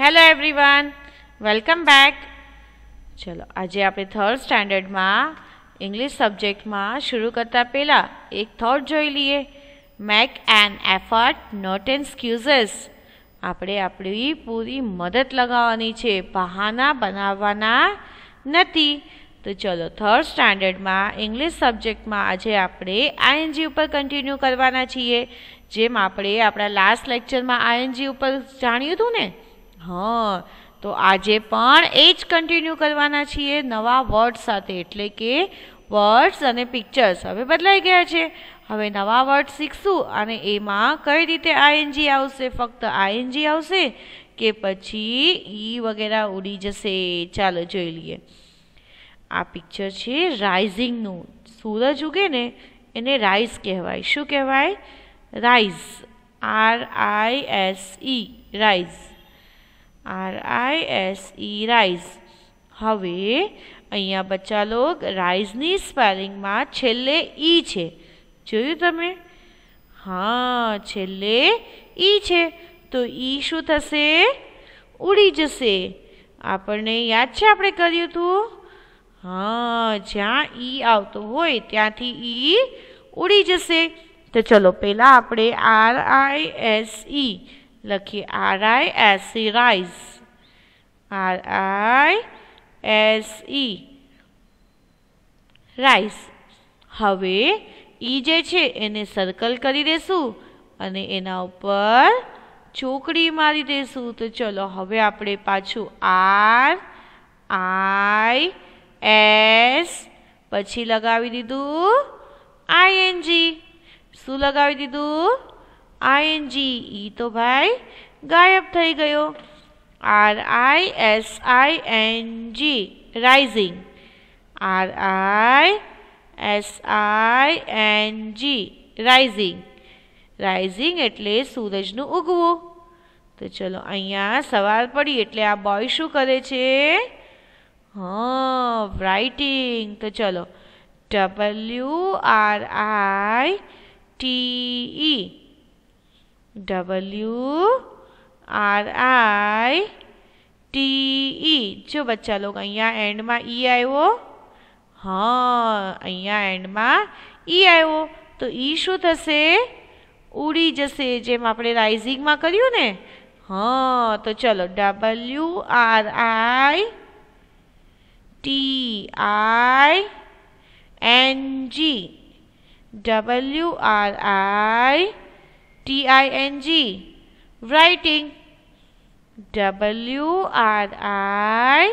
Hello everyone welcome back ચલો આજે આપણે થર્ડ સ્ટાન્ડર્ડમાં ઇંગ્લિશ સબ્જેક્ટમાં શરૂ કરતા પહેલાં એક થોટ જોઈ લઈએ make an effort not an excuses આપણે આપણી પૂરી મદદ લગાવવાની છે બહાના બનાવવાના નથી તો ચલો થર્ડ સ્ટાન્ડર્ડમાં ઇંગ્લિશ સબ્જેક્ટમાં આજે આપણે આઈએનજી ઉપર કન્ટિન્યુ કરવાના છીએ જેમ આપણે આપણા લાસ્ટ લેક્ચરમાં આઈએનજી ઉપર જાણ્યું હતું ને હા તો આજે પણ એ જ કન્ટિન્યુ કરવાના છીએ નવા વર્ડ સાથે એટલે કે વર્ડ્સ અને પિક્ચર્સ હવે બદલાઈ ગયા છે હવે નવા વર્ડ શીખશું અને એમાં કઈ રીતે આઈએનજી આવશે ફક્ત આઈએનજી આવશે કે પછી ઈ e વગેરે ઉડી જશે ચાલો જોઈ લઈએ આ પિક્ચર છે રાઇઝિંગનું સૂરજ ઉગે ને એને રાઇઝ કહેવાય શું કહેવાય rise R I S E rise R I S E rise હવે અહીંયા બચ્ચા લોક રાઈઝની સ્પેલિંગમાં છેલ્લે ઈ e છે જોયું તમે હા છેલ્લે ઈ e છે તો ઈ e શું થશે ઉડી જશે આપણને યાદ છે આપણે કર્યું હતું હા જ્યાં ઈ આવતો હોય ત્યાંથી ઈ ઉડી જશે તો ચલો પહેલાં આપણે આર આઈ એસ ઈ લખીએ R I S C rice R I S E rice હવે ઈ e જે છે એને સર્કલ કરી દેશું અને એના ઉપર ચોકડી મારી દેશું તો ચલો હવે આપણે પાછું આર આઈ એસ પછી લગાવી દીધું જી શું લગાવી દીધું આઈએનજી ઈ e તો ભાઈ ગાયબ થઈ ગયો R I S I N G rising R I S I N G rising rising એટલે સૂરજનું ઉગવું તો ચલો અહીંયા સવાર પડી એટલે આ બોય શું કરે છે હા રાઇટિંગ તો ચલો W R I T E w r i t e જે બચ્ચા લોકો અહીયા એન્ડ માં e આવ્યો હા અહીયા એન્ડ માં e આવ્યો તો e શું થશે ઉડી જશે જેમ આપણે રાઇઝિંગ માં કર્યું ને હા તો ચલો w r i t i n g w r i T I N G writing W R I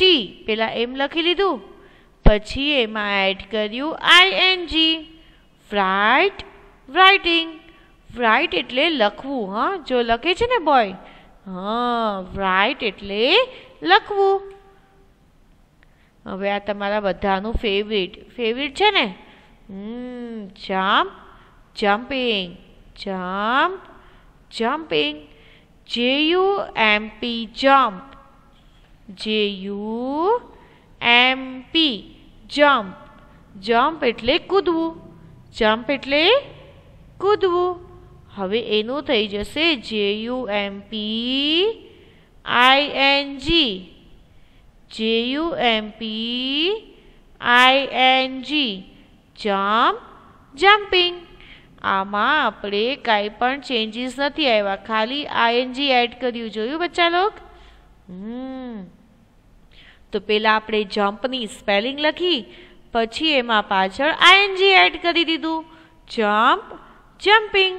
T પેલા એમ લખી લીધું પછી એમાં એડ કર્યું I N G write writing write એટલે લખવું હા જો લખે છે ને બોય હા રાઇટ એટલે લખવું હવે આ તમારા બધાનું ફેવરિટ ફેવરિટ છે ને jump jumping ジャンプ jumping J U M P ジャンプ J U M P ジャンプジャンプ એટલે કૂદવું જમ્પ એટલે કૂદવું હવે એનો થઈ જશે J U M P I N G J U M P I N G jump jumping આમાં આપણે કાંઈ પણ ચેન્જીસ નથી આવ્યા ખાલી આઈએનજી એડ કર્યું જોયું બચ્ચા લોક હમ તો પહેલાં આપણે જમ્પની સ્પેલિંગ લખી પછી એમાં પાછળ આઈએનજી એડ કરી દીધું જમ્પ જમ્પિંગ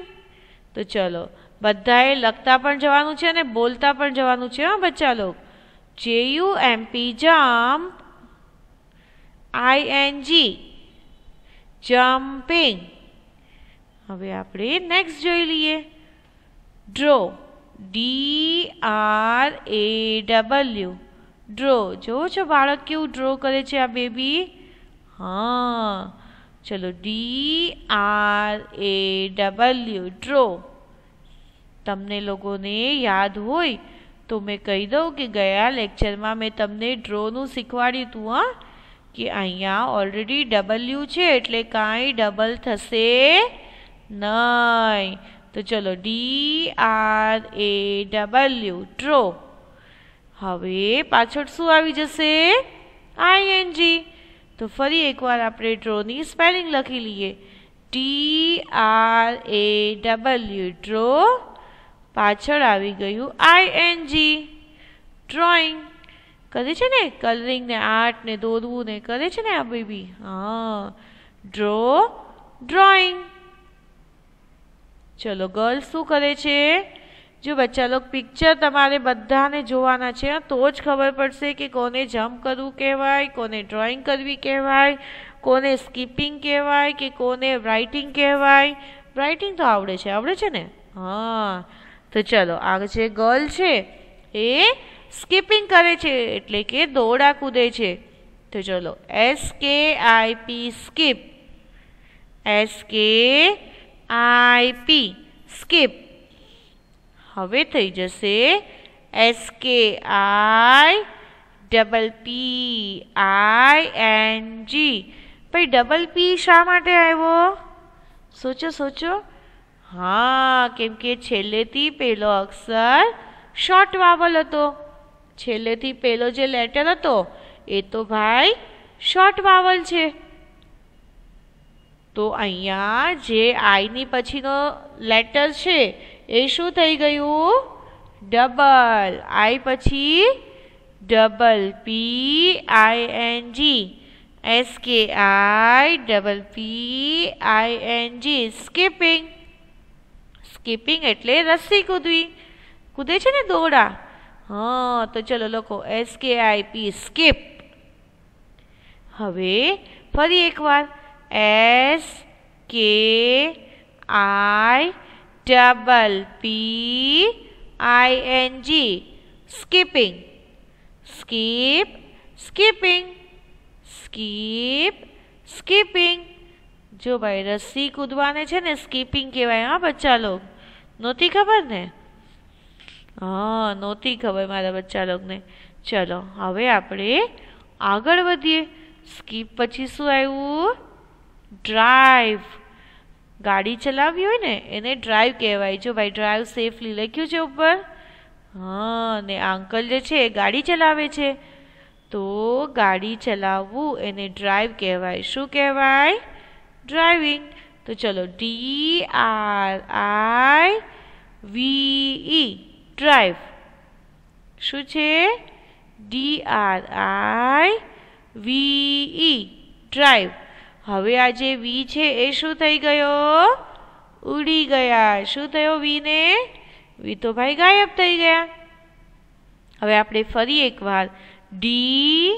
તો ચલો બધાએ લખતા પણ જવાનું છે અને બોલતા પણ જવાનું છે હા બચ્ચા લોક જે U M P jump I N G jumping હવે આપણે નેક્સ્ટ જોઈ લઈએ draw D R A W draw જોવો છો બાળક કેવું ડ્રો કરે છે આ બેબી હા ચલો D R A W draw તમને લોકોને યાદ હોય તો મેં કહી દઉં કે ગયા લેક્ચરમાં મેં તમને ડ્રોનું શીખવાડ્યું હતું હા કે અહીંયા ઓલરેડી ડબલ્યુ છે એટલે કાંઈ ડબલ થશે નહીં તો ચલો D R A W draw હવે પાછળ શું આવી જશે આઈએનજી તો ફરી એકવાર આપણે ડ્રોની સ્પેલિંગ લખી લઈએ T R A W draw પાછળ આવી ગયું આઈએનજી ડ્રોઈંગ કરે છે ને કલરિંગ ને આર્ટ ને દોરવું ને કરે છે ને આ બેબી હા ડ્રો ડ્રોઈંગ ચલો ગર્લ્સ શું કરે છે જો બચ્ચા લોકો પિક્ચર તમારે બધાને જોવાના છે તો જ ખબર પડશે કે કોને જમ્પ કરવું કહેવાય કોને ડ્રોઈંગ કરવી કહેવાય કોને સ્કીપિંગ કહેવાય કે કોને રાઇટિંગ કહેવાય રાઇટિંગ તો આવડે છે આવડે છે ને હા તો ચલો આ જે ગર્લ છે એ સ્કીપિંગ કરે છે એટલે કે દોડા કૂદે છે તો ચલો એસ કે આઈ પી સ્કીપ એસ કે આઈ પી સ્કીપ હવે થઈ જશે S K I double P I N જી ભાઈ ડબલ પી શા માટે આવ્યો સોચો સોચો હા કેમ કે છેલ્લેથી પહેલો અક્ષર શોર્ટ વાવલ હતો છેલ્લેથી પહેલો જે લેટર હતો એ તો ભાઈ શોર્ટ વાવલ છે તો અહીંયા જે આઈની પછીનો લેટર છે એ શું થઈ ગયું ડબલ આઈ પછી double P I N G S K I double P I N G skipping skipping એટલે રસ્સી કૂદવી કૂદે છે ને દોડા હા તો ચલો લખો એસ કે આઈ પી સ્કીપ હવે ફરી એકવાર વાર S K I double P I N G skipping skip skipping skip skipping જો ભાઈ રસી કૂદવાને છે ને સ્કીપિંગ કહેવાય હા બચ્ચા લોક નહોતી ખબર ને હા નહોતી ખબર મારા બચ્ચા લોકને ચલો હવે આપણે આગળ વધીએ સ્કીપ પછી શું આવ્યું ડ્રાઈવ ગાડી ચલાવવી હોય ને એને ડ્રાઈવ કહેવાય જો ભાઈ ડ્રાઈવ સેફલી લખ્યું છે ઉપર હા ને અંકલ જે છે એ ગાડી ચલાવે છે તો ગાડી ચલાવવું એને ડ્રાઈવ કહેવાય શું કહેવાય ડ્રાઈવિંગ તો ચલો D R I V E drive શું છે D R I V E drive હવે આ જે વી છે એ શું થઈ ગયો ઉડી ગયા શું થયો વીને વી તો ભાઈ ગાયબ થઈ ગયા હવે આપણે ફરી એકવાર ડી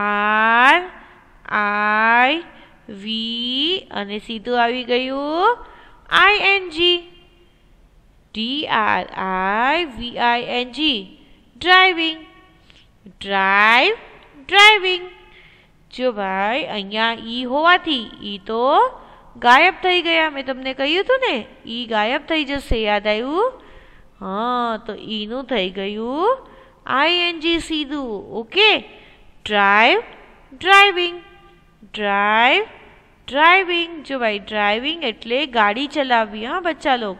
આર આઈ વી અને સીધું આવી ગયું I N G D R I V I N G driving drive driving જો ભાઈ અહીંયા ઈ હોવાથી ઈ તો ગાયબ થઈ ગયા મેં તમને કહ્યું હતું ને ઈ ગાયબ થઈ જશે યાદ આવ્યું હા તો ઈનું થઈ ગયું આઈએનજી સીધું okay drive driving drive driving જો ભાઈ ડ્રાઇવિંગ એટલે ગાડી ચલાવવી હા બચ્ચા લોક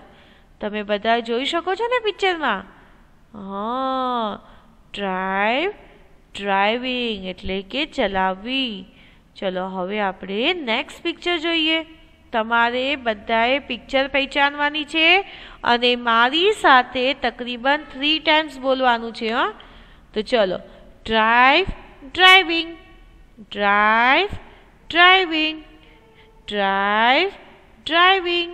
તમે બધા જોઈ શકો છો ને પિક્ચરમાં હા ડ્રાઈવ ડ્રાઇવિંગ એટલે કે ચલાવવી ચલો હવે આપણે નેક્સ્ટ પિક્ચર જોઈએ તમારે બધાએ પિક્ચર પહેચાનવાની છે અને મારી સાથે તકરીબન થ્રી ટાઈમ્સ બોલવાનું છે હં તો ચલો drive driving drive driving drive driving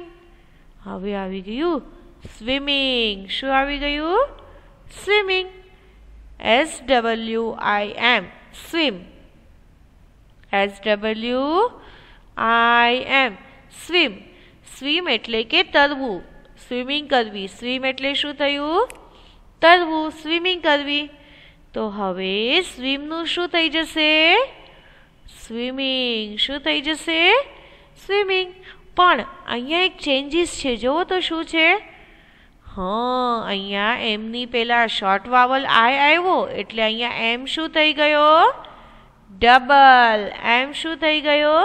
હવે આવી ગયું સ્વિમિંગ શું આવી ગયું swimming S W I M swim S W I M swim swim એટલે કે તરવું સ્વિમિંગ કરવી સ્વિમ એટલે શું થયું તરવું સ્વિમિંગ કરવી તો હવે સ્વિમનું શું થઈ જશે સ્વિમિંગ શું થઈ જશે સ્વિમિંગ પણ અહીંયા એક ચેન્જીસ છે જુઓ તો શું છે હં અહીંયા એમની પહેલાં શોર્ટ વાવલ આય આવ્યો એટલે અહીંયા એમ શું થઈ ગયો ડબલ એમ શું થઈ ગયો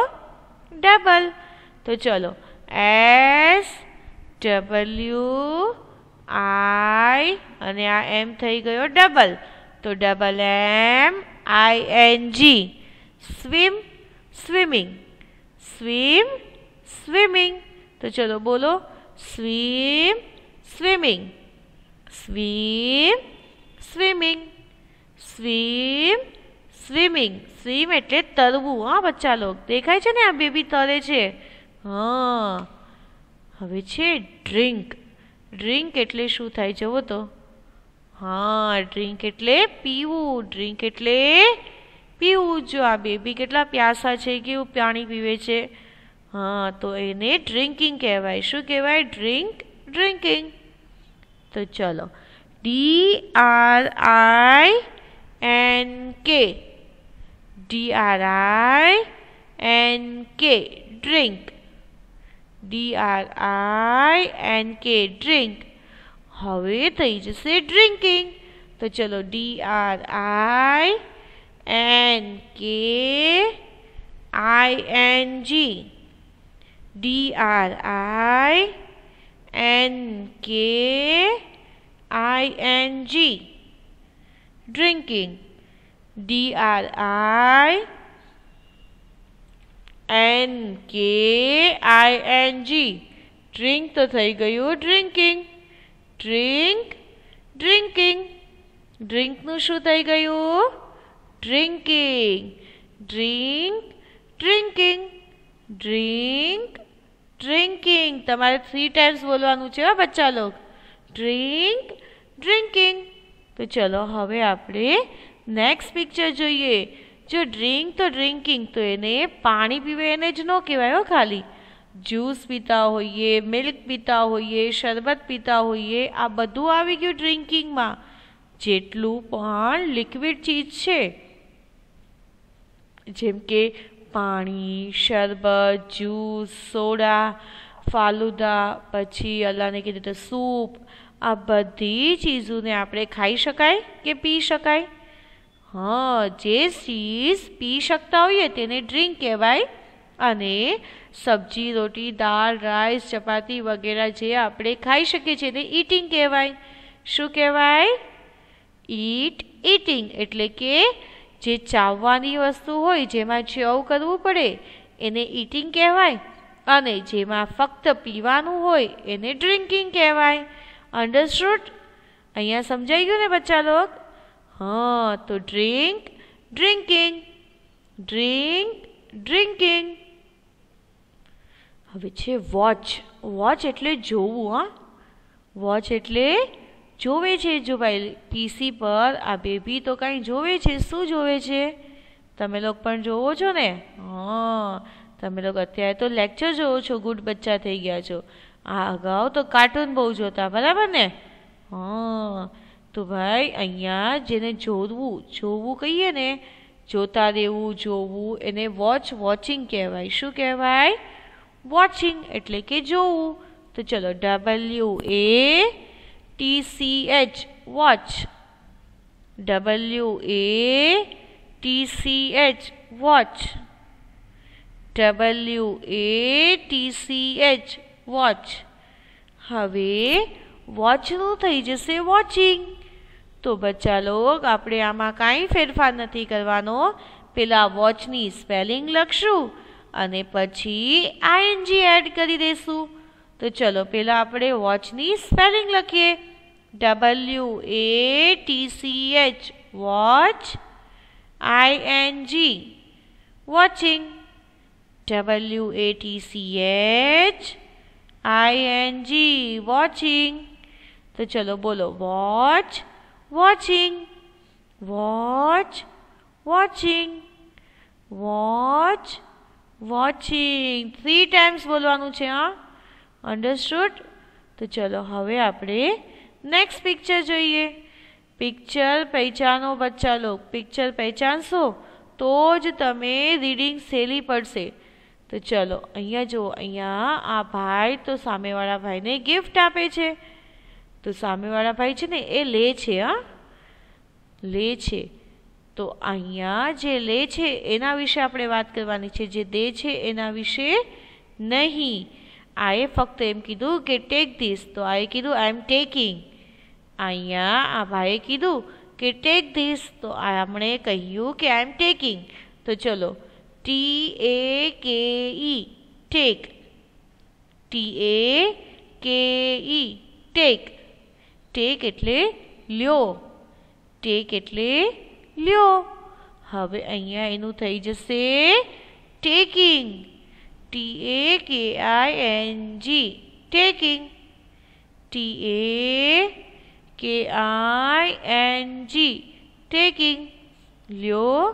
ડબલ તો ચલો એસ ડબલ્યુ આઈ અને આ એમ થઈ ગયો ડબલ તો double M I N G swim swimming swim swimming તો ચલો બોલો swim swimming swim swimming swim swimming swim એટલે તરવું હા બચ્ચા લોક દેખાય છે ને આ બેબી તરે છે હા હવે છે ડ્રિંક ડ્રિંક એટલે શું થાય જવો તો હા ડ્રિંક એટલે પીવું ડ્રિંક એટલે પીવું જો આ બેબી કેટલા પ્યાસા છે કેવું પાણી પીવે છે હા તો એને ડ્રિંકિંગ કહેવાય શું કહેવાય ડ્રિંક ડ્રિંકિંગ तो चलो D R I N K D R I N K drink D R I N K drink हमें थी जैसे ड्रिंकिंग तो चलो D R I N K I N G D R I N K I N G drinking D R I N K I N G drink તો થઈ ગયું drinking drink drinking ડ્રિંકનું શું થઈ ગયું drinking drink drinking drink drinking તમારે three times બોલવાનું છે હા બચ્ચા લોક ડ્રિંક ડ્રિંકિંગ તો ચલો હવે આપણે નેક્સ્ટ પિક્ચર જોઈએ જો ડ્રિંક તો ડ્રિંકિંગ તો એને પાણી પીવે એને જ ન કહેવાય હો ખાલી જ્યુસ પીતા હોઈએ મિલ્ક પીતા હોઈએ શરબત પીતા હોઈએ આ બધું આવી ગયું ડ્રિંકિંગમાં જેટલું પણ લિક્વિડ ચીજ છે જેમ કે પાણી શરબત જ્યુસ સોડા ફાલુદા પછી અલ્લાહને કીધું તો સૂપ આ બધી ચીજોને આપણે ખાઈ શકાય કે પી શકાય હા જે ચીઝ પી શકતા હોઈએ તેને ડ્રિંક કહેવાય અને સબ્જી રોટી દાળ રાઈસ ચપાતી વગેરે જે આપણે ખાઈ શકીએ છીએ એને ઇટિંગ કહેવાય શું કહેવાય ઈટ ઇટિંગ એટલે કે જે ચાવવાની વસ્તુ હોય જેમાં ચવ કરવું પડે એને ઇટિંગ કહેવાય અને જેમાં ફક્ત પીવાનું હોય એને ડ્રિંકિંગ કહેવાય અંડરસ્ટુડ અહીંયા સમજાઈ ગયું ને બચ્ચા લોક હા તો ડ્રિંક ડ્રિંકિંગ ડ્રિંક ડ્રિંકિંગ હવે છે વોચ વોચ એટલે જોવું હા વોચ એટલે જોવે છે જુબાઈ પીસી પર આ બેબી તો કાંઈ જોવે છે શું જોવે છે તમે લોકો પણ જોવો છો ને હં તમે લોકો અત્યારે તો લેક્ચર જોવો છો ગુડ બચ્ચા થઈ ગયા છો આ અગાઉ તો કાર્ટૂન બહુ જોતા બરાબર ને હં તો ભાઈ અહીંયા જેને જોવું જોવું કહીએ ને જોતા રહેવું જોવું એને વોચ વોચિંગ કહેવાય શું કહેવાય વોચિંગ એટલે કે જોવું તો ચલો W A T C H watch W A T C H watch W A T C H watch હવે વોચનું થઈ જશે વોચિંગ તો બચ્ચા લોક આપણે આમાં કાંઈ ફેરફાર નથી કરવાનો પેલા વોચની સ્પેલિંગ લખશું અને પછી આઈએનજી એડ કરી દઈશું તો ચલો પહેલાં આપણે વોચની સ્પેલિંગ લખીએ W A T C H watch I N G watching W A T C H I N G watching તો ચલો બોલો watch watching watch watching watch watching three times બોલવાનું છે હા અન્ડરસ્ટુડ તો ચલો હવે આપણે નેક્સ્ટ પિક્ચર જોઈએ પિક્ચર પહેચાનો બચ્ચા લોક પિક્ચર પહેચાનશો તો જ તમે રીડિંગ સહેલી પડશે તો ચલો અહીંયા જુઓ અહીંયા આ ભાઈ તો સામેવાળા ભાઈને ગિફ્ટ આપે છે તો સામેવાળા ભાઈ છે ને એ લે છે હા લે છે તો અહીંયા જે લે છે એના વિશે આપણે વાત કરવાની છે જે દે છે એના વિશે નહીં આએ ફક્ત એમ કીધું કે ટેક ધીસ તો આએ કીધું આઈ એમ ટેકિંગ અહીંયા આ ભાઈએ કીધું કે ટેક ધીસ તો આપણે કહ્યું કે આઈ એમ ટેકિંગ તો ચલો ટી એ કે ઈ ટેક ટી એ કે ઈ ટેક ટેક એટલે લ્યો ટેક એટલે લ્યો હવે અહીંયા એનું થઈ જશે taking T A K I N G taking T A K I N G taking લ્યો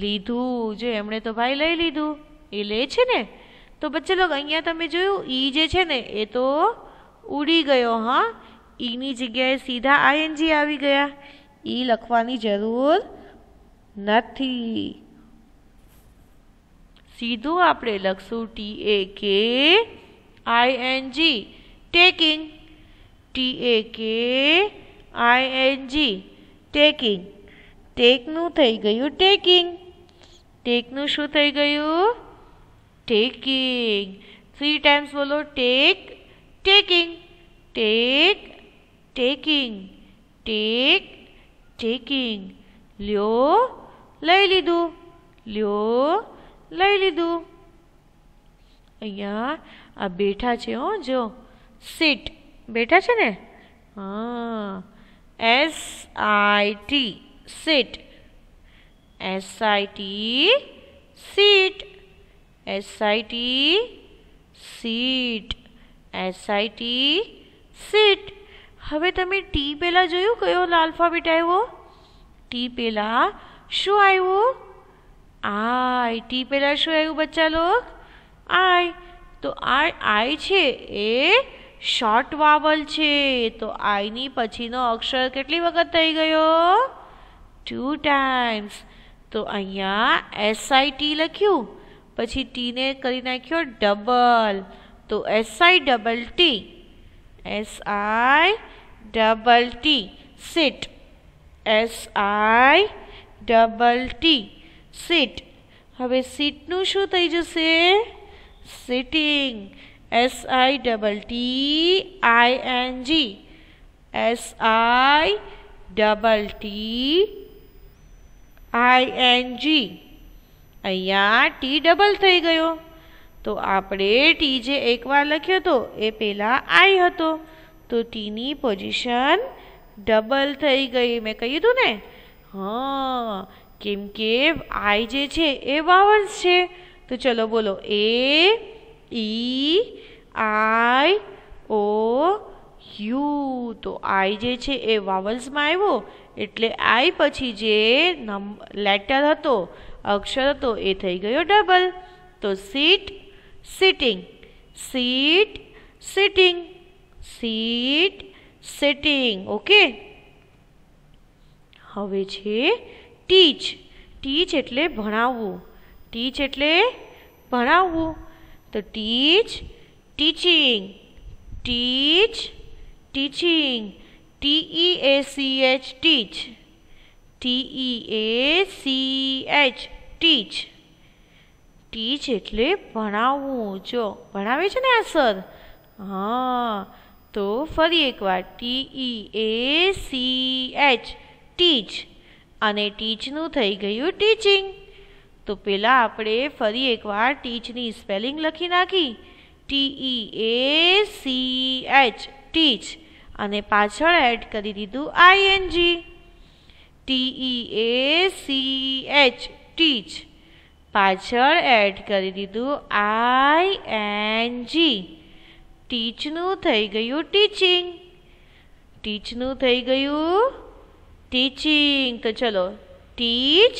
લીધું જો એમણે તો ભાઈ લઈ લીધું એ લે છે ને તો બચ્ચે લોક અહીંયા તમે જોયું ઈ જે છે ને એ તો ઉડી ગયો હા ઈની જગ્યાએ સીધા આઈએનજી આવી ગયા ઈ લખવાની જરૂર નથી સીધો આપણે લખશું T A K I N G taking T A K I N G taking take નું થઈ ગયું ટેકિંગ ટેક નું શું થઈ ગયું ટેકિંગ 3 ટાઈમ્સ બોલો take taking take taking take taking લ્યો લઈ લીધું લ્યો લેલી દો અયા આ બેઠા છે હો જો સિટ બેઠા છે ને હ સ આઈ ટી સિટ સ આઈ ટી સીટ સ આઈ ટી સીટ સ આઈ ટી સિટ હવે તમે ટી પેલા જોયું કે ઓ લાલફાબેટ આવો ટી પેલા શું આવો આઈ ટી પહેલાં શું આવ્યું બચ્ચા લોક આઈ તો આ આઈ છે એ શોર્ટ વાવલ છે તો આઈની પછીનો અક્ષર કેટલી વખત થઈ ગયો ટુ ટાઈમ્સ તો અહીંયા એસઆઈટી લખ્યું પછી ટીને કરી નાખ્યો ડબલ તો S I double T S I double T sit S I double T sit હવે સીટનું શું થઈ જશે sitting S I double T I N G S I double T I N G અહીંયા ટી ડબલ થઈ ગયો તો આપણે ટી જે એકવાર લખ્યો હતો એ પહેલાં આઈ હતો તો ટીની પોઝિશન ડબલ થઈ ગઈ મેં કહ્યું હતું ને હા કેમ કે આઈ જે છે એ વાવલ્સ છે તો ચલો બોલો એ ઈ આઈ ઓ યુ તો આઈ જે છે એ વાવલ્સમાં આવ્યો એટલે આઈ પછી જે નમ લેટર હતો અક્ષર હતો એ થઈ ગયો ડબલ તો sit sitting sit sitting sit sitting okay હવે છે टीच टीच એટલે ભણાવવું टीच એટલે ભણાવવું તો teach teaching teach teaching T E A C H teach T E A C H teach teach એટલે ભણાવવું જો ભણાવે છે ને આ સર હા તો ફરી એકવાર T E A C H teach અને ટીચનું થઈ ગયું ટીચિંગ તો પહેલાં આપણે ફરી એકવાર ટીચની સ્પેલિંગ લખી નાખી T E A C H teach અને પાછળ એડ કરી દીધું I N G T E A C H teach પાછળ એડ કરી દીધું આઈ એન જી ટીચનું થઈ ગયું ટીચિંગ ટીચનું થઈ ગયું टीचिंग का चलो टीच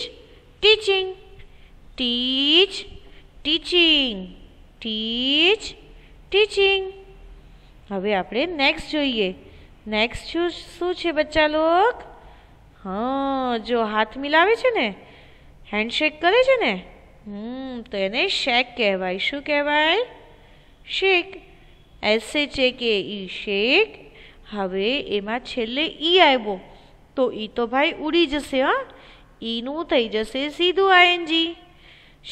टीचिंग टीच टीचिंग अबे आपरे नेक्स्ट જોઈએ नेक्स्ट શું શું છે બચ્ચા લોકો હા જો હાથ મિલાવે છે ને હેન્ડ શેક કરે છે ને હમ તો એને શેક કહેવાય શું કહેવાય શેક S H A K E shake હવે એમાં છેલ્લે ઈ આયબો तो ई तो भाई उड़ी जैसे हाँ? ईनु थी तो जैसे सीधु I N G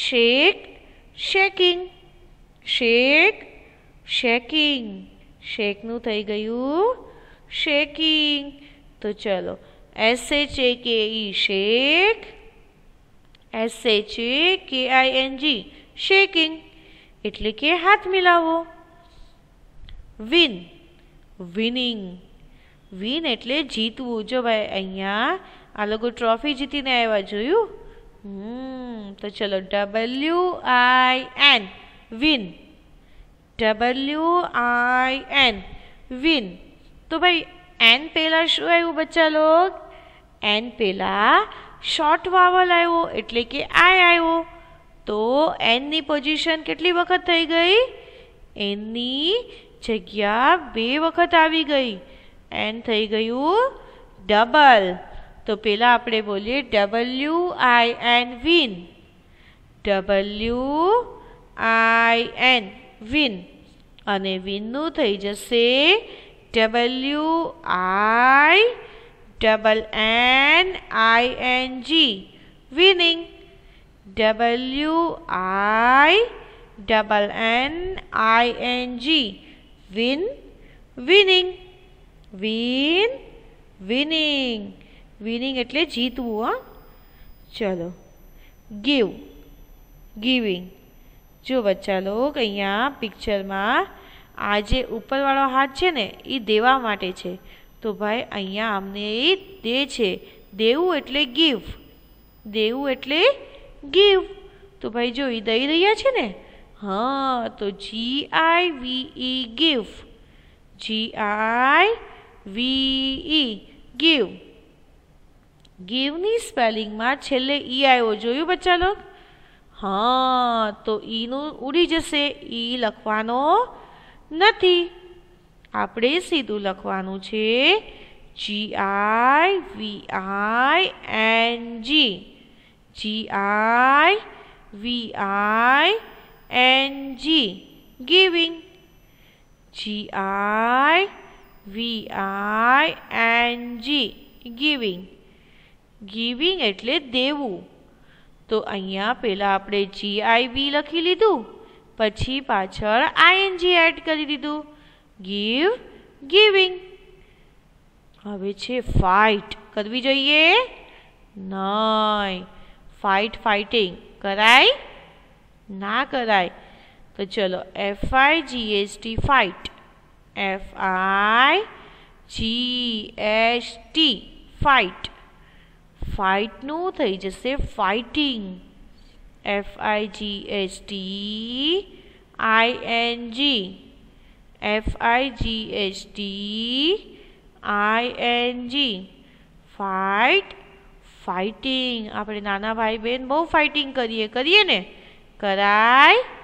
shake shaking shake shaking shake नु थी गयु शेकिंग तो चलो S H A K E shake S H A K I N ji shaking एट्ले हाथ मिलावो विन विनिंग વિન એટલે જીતવું જો ભાઈ અહીંયા આ લોકો ટ્રોફી જીતીને આવ્યા જોયું હમ તો ચલો W I N win W I N win તો ભાઈ એન પહેલાં શું આવ્યું બચ્ચા લોક એન પહેલાં શોર્ટ વાવલ આવ્યો એટલે કે આઈ આવ્યો તો એનની પોઝિશન કેટલી વખત થઈ ગઈ એનની જગ્યા બે વખત આવી ગઈ एन थी गयु डबल तो पेला अपने बोलीए W I N win W I N win अने वीन थी जैसे W I double N I N G winning W I double N I N G win winning win winning winning એટલે જીતવું હા ચલો ગીવ ગિવિંગ જો બચ્ચા લોક અહીંયા પિક્ચરમાં આ જે ઉપરવાળો હાથ છે ને એ દેવા માટે છે તો ભાઈ અહીંયા અમને એ દે છે દેવું એટલે ગીવ દેવું એટલે ગીવ તો ભાઈ જો એ દઈ રહ્યા છે ને હા તો જી I V E give G I વીઈ give ગીવની સ્પેલિંગમાં છેલ્લે ઈ આવ્યો જોયું બચ્ચા લોક હા તો ઈનું ઉડી જશે ઈ લખવાનો નથી આપણે સીધું લખવાનું છે G I V I N G G I V I N G giving G I V I N G giving giving એટલે દેવું તો અહીંયા પહેલાં આપણે જીઆઈવી લખી લીધું પછી પાછળ આઈએનજી એડ કરી દીધું ગીવ ગિવિંગ હવે છે ફાઇટ કરવી જોઈએ નહીં ફાઇટ ફાઇટિંગ કરાય ના કરાય તો ચલો F I G H T fight F I G H T fight नो થઈ જશે fighting F I G H T I N G F I G H T I N G fight fighting આપણે નાના ભાઈ બેન બહુ ફાઇટિંગ કરીએ કરીએ ને કરાય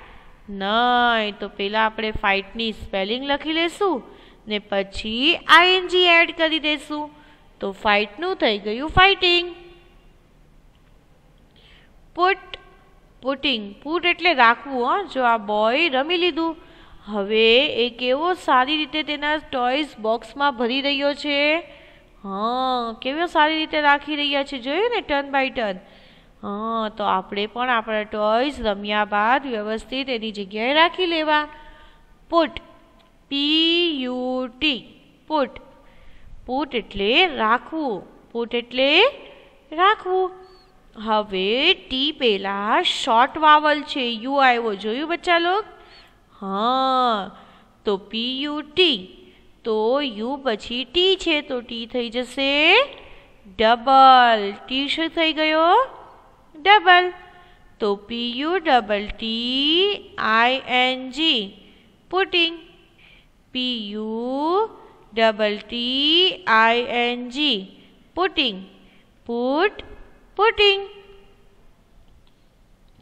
નહીં તો પહેલાં આપણે ફાઇટની સ્પેલિંગ લખી લઈશું ને પછી આઈએનજી એડ કરી દઈશું તો ફાઇટનું થઈ ગયું ફાઇટિંગ પુટ પુટિંગ પુટ એટલે રાખવું હં જો આ બોય રમી લીધું હવે એ કેવો સારી રીતે તેના ટોયસ બોક્સમાં ભરી રહ્યો છે હા કેવો સારી રીતે રાખી રહ્યા છે જોયું ને ટર્ન બાય ટર્ન હં તો આપણે પણ આપણા ટોયસ રમ્યા બાદ વ્યવસ્થિત એની જગ્યાએ રાખી લેવા put P U T put put એટલે રાખવું પુટ એટલે રાખવું હવે ટી પહેલાં શોર્ટ વાવલ છે યુ આવ્યો જોયું બચ્ચા લોક હા તો પી યુ ટી તો યુ પછી ટી છે તો ટી થઈ જશે ડબલ ટી શું થઈ ગયો डबल तो P U double T I N G putting P U double T I N G putting put putting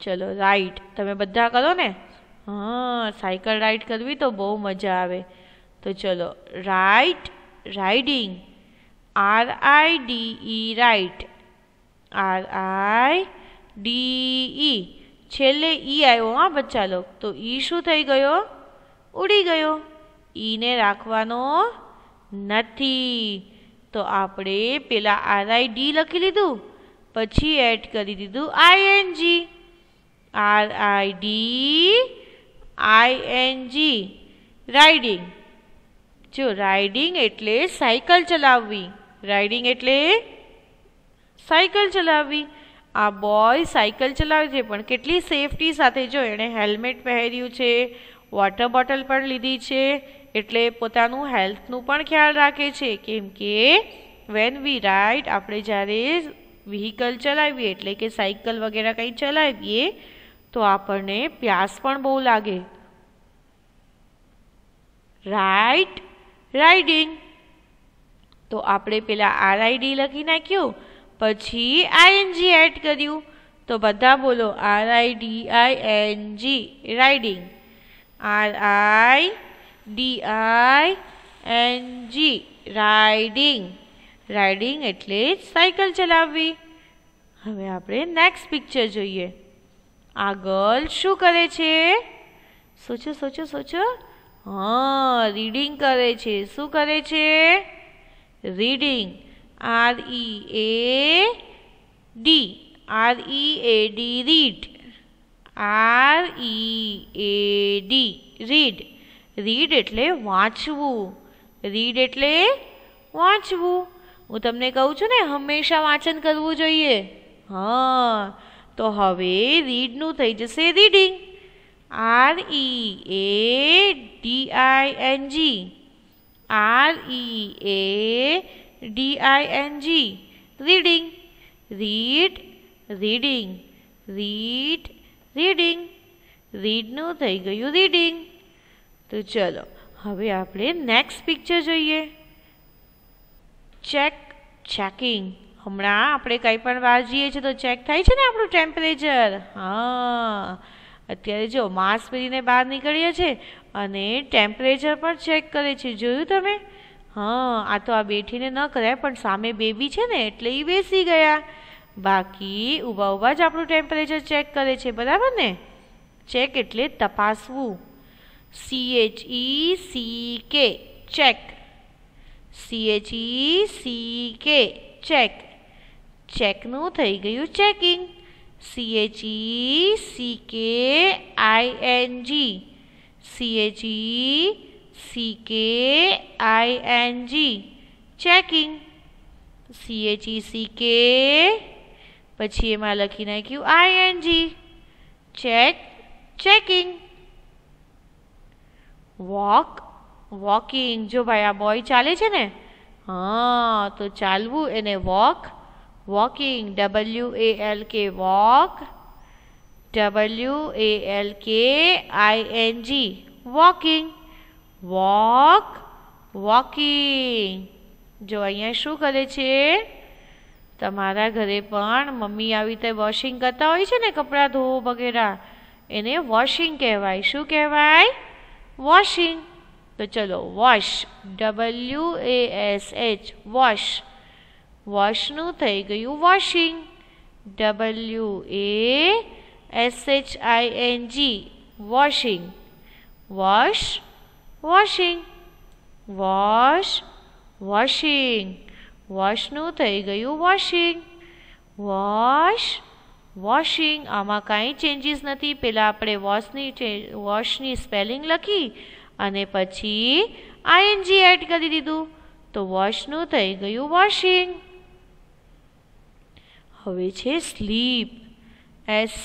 चलो राइट ते बदा करो ने हाँ साइकल राइड करवी तो बहु मजा आए तो चलो ride riding R I D E ride R I D E છેલ્લે ઈ આવ્યો હા બચ્ચા લોક તો ઈ શું થઈ ગયો ઉડી ગયો ઈને રાખવાનો નથી તો આપણે પેલા આરઆઈ ડી લખી લીધું પછી એડ કરી દીધું I N G R I D I N G riding જો રાઇડિંગ એટલે સાયકલ ચલાવવી રાઇડિંગ એટલે સાયકલ ચલાવવી આ બોય સાયકલ ચલાવે છે પણ કેટલી સેફટી સાથે જો એણે હેલ્મેટ પહેર્યું છે વોટર બોટલ પણ લીધી છે એટલે પોતાનું હેલ્થનું પણ ખ્યાલ રાખે છે કેમ કે વેન વી રાઈડ આપણે જ્યારે વ્હીકલ ચલાવીએ એટલે કે સાયકલ વગેરે કંઈ ચલાવીએ તો આપણને પ્યાસ પણ બહુ લાગે રાઇટ રાઈડિંગ તો આપણે પેલા આરઆઈડી લખી નાખ્યું પછી આઈએનજી એડ કર્યું તો બધા બોલો R I D I N G riding R I D I N G riding riding એટલે જ સાયકલ ચલાવવી હવે આપણે નેક્સ્ટ પિક્ચર જોઈએ આ ગર્લ શું કરે છે સોચો સોચો સોચો હા રીડિંગ કરે છે શું કરે છે reading R E A D R E A D read R E A D read read એટલે વાંચવું રીડ એટલે વાંચવું હું તમને કહું છું ને હંમેશા વાંચન કરવું જોઈએ હા તો હવે રીડનું થઈ જશે reading R E A D I N G R E A D I N G reading read reading read reading રીડનું થઈ ગયું રીડિંગ તો ચલો હવે આપણે નેક્સ્ટ પિક્ચર જોઈએ ચેક ચેકિંગ હમણાં આપણે કંઈ પણ વાંચીએ છીએ તો ચેક થાય છે ને આપણું ટેમ્પરેચર હા અત્યારે જો માસ્ક પહેરીને બહાર નીકળીએ છીએ અને ટેમ્પરેચર પણ ચેક કરે છે જોયું તમે હા આ તો આ બેઠીને ન કરાય પણ સામે બેબી છે ને એટલે એ બેસી ગયા બાકી ઊભા ઊભા જ આપણું ટેમ્પરેચર ચેક કરે છે બરાબર ને ચેક એટલે તપાસવું C H E C K check C H E C K check ચેકનું થઈ ગયું checking C H E C K I N G C H E C K I N G checking C H E C K પછી એમાં લખી નાખ્યું I N G check checking walk walking જો ભાઈ આ બોય ચાલે છે ને હા તો ચાલવું એને walk walking W A L K walk W A L K I N G walking walk walking જો અહીંયા શું કરે છે તમારા ઘરે પણ મમ્મી આવી રીતે વોશિંગ કરતા હોય છે ને કપડાં ધોવો વગેરા એને વોશિંગ કહેવાય શું કહેવાય વોશિંગ તો ચલો wash W A S H wash વોશનું થઈ ગયું washing W A S H I N G washing wash washing wash washing વોશનું થઈ ગયું વોશિંગ વોશ વોશિંગ આમાં કાંઈ ચેન્જીસ નથી પહેલાં આપણે વોશની વોશની સ્પેલિંગ લખી અને પછી આઈએનજી એડ કરી દીધું તો વોશનું થઈ ગયું વોશિંગ હવે છે sleep S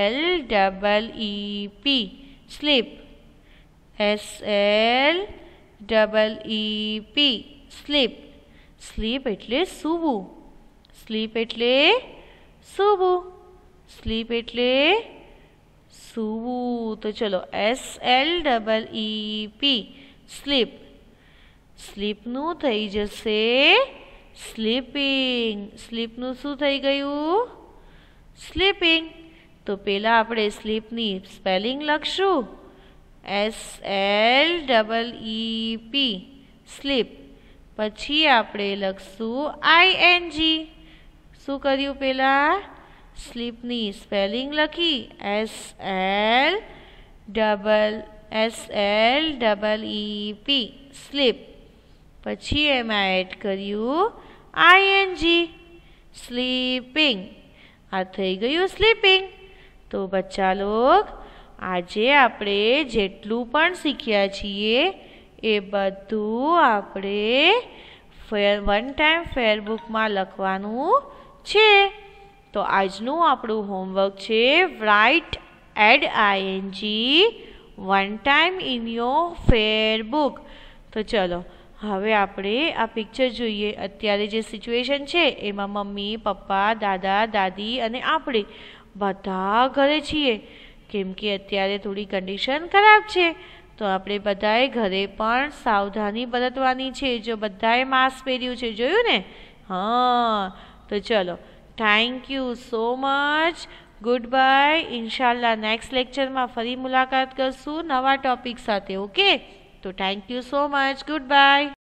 L double E P sleep S L double E P sleep sleep એટલે સૂવું સ્લીપ એટલે સૂવું સ્લીપ એટલે સૂવું તો ચલો S L double E P sleep સ્લીપનું થઈ જશે સ્લીપિંગ સ્લીપનું શું થઈ ગયું સ્લીપિંગ તો પહેલાં આપણે સ્લીપની સ્પેલિંગ લખશું S L double E P sleep पची आप लखसु आई एन जी शू कर पे स्लीपनी स्पेलिंग लखी S L double S L double E P sleep पची एम एड करू आई एन जी स्लीपिंग आ थी गयु स्लीपिंग तो बच्चा लोग આજે આપણે જેટલું પણ શીખ્યા છીએ એ બધું આપણે ફેર વન ટાઈમ ફેરબુકમાં લખવાનું છે તો આજનું આપણું હોમવર્ક છે write add I N G one time in your fair book તો ચલો હવે આપણે આ પિક્ચર જોઈએ અત્યારે જે સિચ્યુએશન છે એમાં મમ્મી પપ્પા દાદા દાદી અને આપણે બધા ઘરે છીએ કેમ કે અત્યારે થોડી કન્ડિશન ખરાબ છે તો આપણે બધાએ ઘરે પણ સાવધાની બરતવાની છે જો બધાએ માસ્ક પહેર્યું છે જોયું ને હા તો ચલો thank you so much goodbye ઇન્શાલ્લા નેક્સ્ટ લેક્ચરમાં ફરી મુલાકાત કરશું નવા ટોપિક સાથે ઓકે તો thank you so much good bye